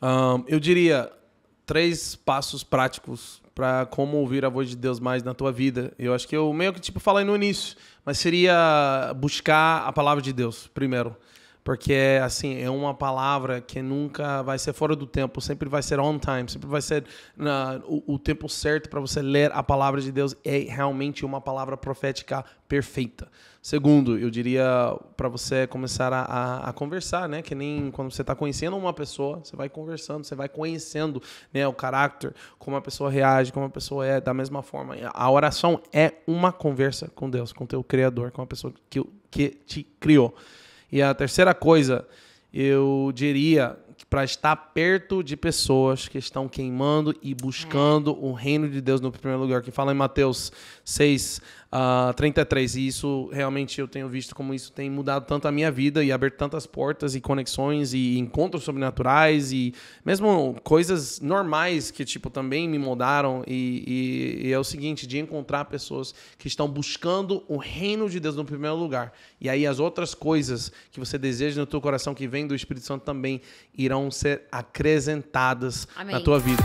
Um, eu diria três passos práticos para como ouvir a voz de Deus mais na tua vida. Eu acho que eu meio que tipo falei no início, mas seria buscar a palavra de Deus primeiro. Porque, assim, é uma palavra que nunca vai ser fora do tempo, sempre vai ser on time, sempre vai ser na, o, o tempo certo para você ler a palavra de Deus. É realmente uma palavra profética perfeita. Segundo, eu diria para você começar a, a, a, conversar, né? Que nem quando você está conhecendo uma pessoa, você vai conversando, você vai conhecendo né, o caráter, como a pessoa reage, como a pessoa é, da mesma forma. A oração é uma conversa com Deus, com teu Criador, com a pessoa que, que te criou. E a terceira coisa, eu diria para estar perto de pessoas que estão queimando e buscando é. o reino de Deus no primeiro lugar. Que fala em Mateus 6, uh, 33. E isso realmente eu tenho visto como isso tem mudado tanto a minha vida e aberto tantas portas e conexões e encontros sobrenaturais e mesmo coisas normais que, tipo, também me mudaram. E, e, e é o seguinte: de encontrar pessoas que estão buscando o reino de Deus no primeiro lugar. E aí as outras coisas que você deseja no teu coração que vem do Espírito Santo também irão ser acrescentadas Amém. na tua vida.